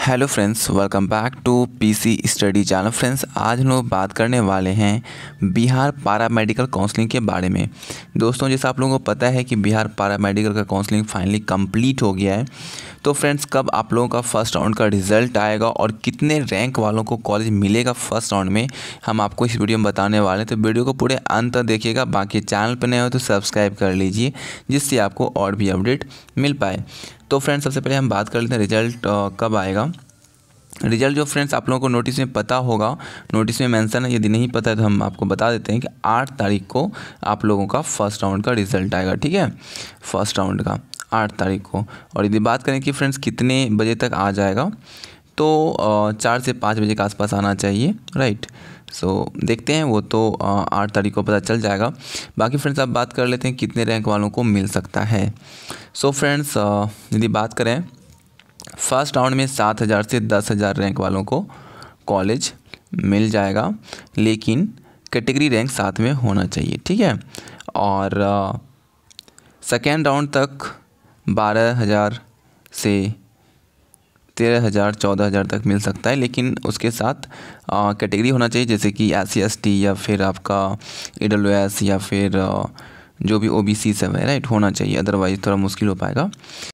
hello friends welcome back to PC study channel friends आज हम लोग बात करने वाले हैं बिहार पारा मेडिकल काउंसलिंग के बारे में दोस्तों जैसा आप लोगों को पता है कि बिहार पारा मेडिकल का काउंसलिंग फाइनली कंप्लीट हो गया है तो फ्रेंड्स कब आप लोगों का फर्स्ट राउंड का रिजल्ट आएगा और कितने रैंक वालों को कॉलेज मिलेगा फर्स्ट राउंड में हम आपको इस वीडियो में बताने वाले हैं तो वीडियो को पूरे अंत तक देखिएगा बाकी चैनल पर नए हो तो सब्सक्राइब कर लीजिए जिससे आपको और भी अपडेट मिल पाए तो फ्रेंड्स सबसे पहले हम बात कर लेते हैं रिजल्ट कब आएगा रिजल्ट जो फ्रेंड्स आप लोगों को नोटिस में पता होगा नोटिस में मेंशन है यदि नहीं पता है तो हम आपको बता देते हैं कि आठ तारीख को आप लोगों का फर्स्ट राउंड का रिजल्ट आएगा ठीक है फर्स्ट राउंड का आठ तारीख को और यदि बात करें कि फ्रेंड्स कितने बजे तक आ जाएगा तो चार से पाँच बजे के आसपास आना चाहिए राइट सो so, देखते हैं वो तो आठ तारीख को पता चल जाएगा बाकी फ्रेंड्स आप बात कर लेते हैं कितने रैंक वालों को मिल सकता है सो फ्रेंड्स यदि बात करें फर्स्ट राउंड में सात हज़ार से दस हज़ार रैंक वालों को कॉलेज मिल जाएगा लेकिन कैटेगरी रैंक साथ में होना चाहिए ठीक है और सेकेंड राउंड तक बारह हज़ार से तेरह हज़ार चौदह हज़ार तक मिल सकता है लेकिन उसके साथ कैटेगरी होना चाहिए जैसे कि एस सी एस टी या फिर आपका ई डब्ल्यू एस या फिर आ, जो भी ओ बी सी सब है राइट होना चाहिए अदरवाइज़ थोड़ा मुश्किल हो पाएगा